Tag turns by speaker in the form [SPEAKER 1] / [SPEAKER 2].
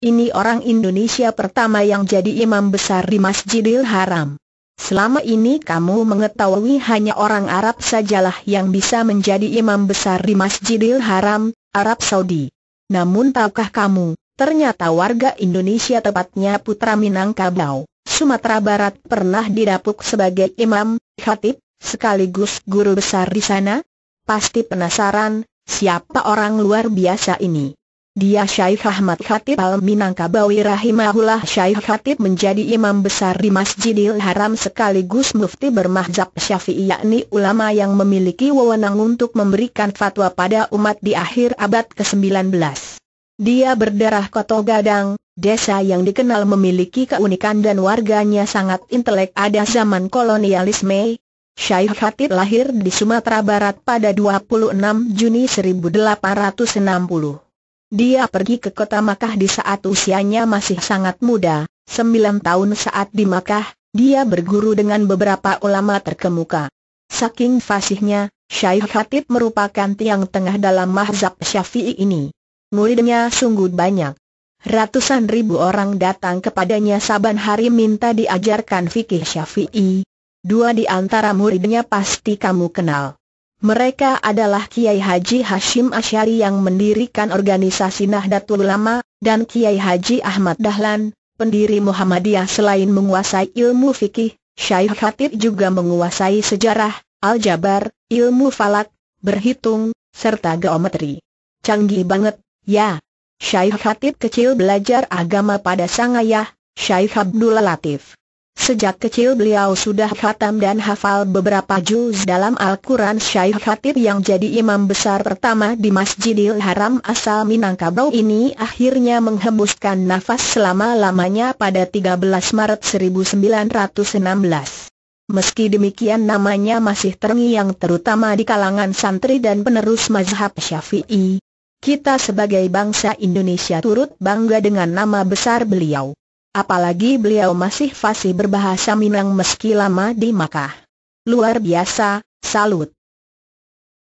[SPEAKER 1] Ini orang Indonesia pertama yang jadi imam besar di Masjidil Haram. Selama ini kamu mengetahui hanya orang Arab sajalah yang bisa menjadi imam besar di Masjidil Haram, Arab Saudi. Namun tahukah kamu, ternyata warga Indonesia tepatnya putra Minangkabau, Sumatera Barat pernah didapuk sebagai imam, khatib, sekaligus guru besar di sana? Pasti penasaran, siapa orang luar biasa ini? Dia Syaikh Ahmad Khatib Al-Minangkabawi rahimahullah Syaikh Khatib menjadi imam besar di Masjidil Haram sekaligus mufti bermahzab syafi'i yakni ulama yang memiliki wewenang untuk memberikan fatwa pada umat di akhir abad ke-19. Dia berdarah Koto Gadang, desa yang dikenal memiliki keunikan dan warganya sangat intelek ada zaman kolonialisme, Syaikh Khatib lahir di Sumatera Barat pada 26 Juni 1860. Dia pergi ke kota Makkah di saat usianya masih sangat muda, sembilan tahun saat di Makkah, dia berguru dengan beberapa ulama terkemuka. Saking fasihnya, Syaikh Khatib merupakan tiang tengah dalam mazhab Syafi'i ini. Muridnya sungguh banyak. Ratusan ribu orang datang kepadanya saban hari minta diajarkan fikih Syafi'i. Dua di antara muridnya pasti kamu kenal. Mereka adalah Kiai Haji Hashim Asyari yang mendirikan organisasi Nahdlatul Ulama, dan Kiai Haji Ahmad Dahlan, pendiri Muhammadiyah selain menguasai ilmu fikih, Syaikh Khatib juga menguasai sejarah, aljabar, ilmu falak, berhitung, serta geometri. Canggih banget, ya. Syaikh Khatib kecil belajar agama pada sang ayah, Syaikh Abdul Latif. Sejak kecil beliau sudah khatam dan hafal beberapa juz dalam Al-Quran Syaih Khatib yang jadi imam besar pertama di Masjidil Haram asal Minangkabau ini akhirnya menghembuskan nafas selama-lamanya pada 13 Maret 1916. Meski demikian namanya masih terngiang terutama di kalangan santri dan penerus mazhab syafi'i. Kita sebagai bangsa Indonesia turut bangga dengan nama besar beliau. Apalagi beliau masih fasih berbahasa Minang meski lama di Makkah. Luar biasa, salut.